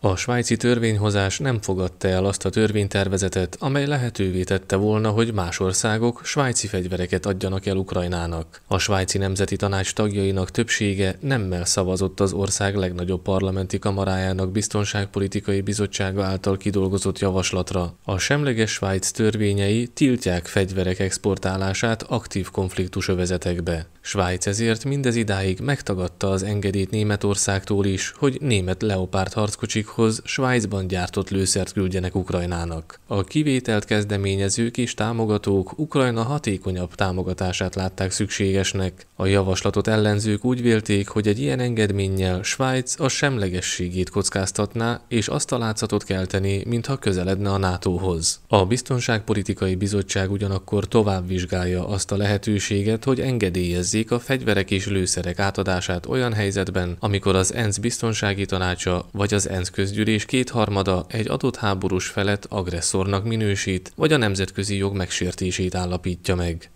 A svájci törvényhozás nem fogadta el azt a törvénytervezetet, amely lehetővé tette volna, hogy más országok svájci fegyvereket adjanak el Ukrajnának. A svájci nemzeti tanács tagjainak többsége nemmel szavazott az ország legnagyobb parlamenti kamarájának biztonságpolitikai bizottsága által kidolgozott javaslatra. A semleges Svájc törvényei tiltják fegyverek exportálását aktív konfliktusövezetekbe. Svájc ezért mindez idáig megtagadta az engedélyt Németországtól is, hogy német leopárt harckocsik gyártásukhoz Svájcban gyártott lőszert küldjenek Ukrajnának. A kivételt kezdeményezők és támogatók Ukrajna hatékonyabb támogatását látták szükségesnek. A javaslatot ellenzők úgy vélték, hogy egy ilyen engedménnyel Svájc a semlegességét kockáztatná, és azt a látszatot kelteni, mintha közeledne a NATO-hoz. A Biztonságpolitikai Bizottság ugyanakkor tovább vizsgálja azt a lehetőséget, hogy engedélyezzék a fegyverek és lőszerek átadását olyan helyzetben, amikor az ENSZ biztonsági tanácsa vagy az ENSZ közgyűlés kétharmada egy adott háborús felet agresszornak minősít, vagy a nemzetközi jog megsértését állapítja meg.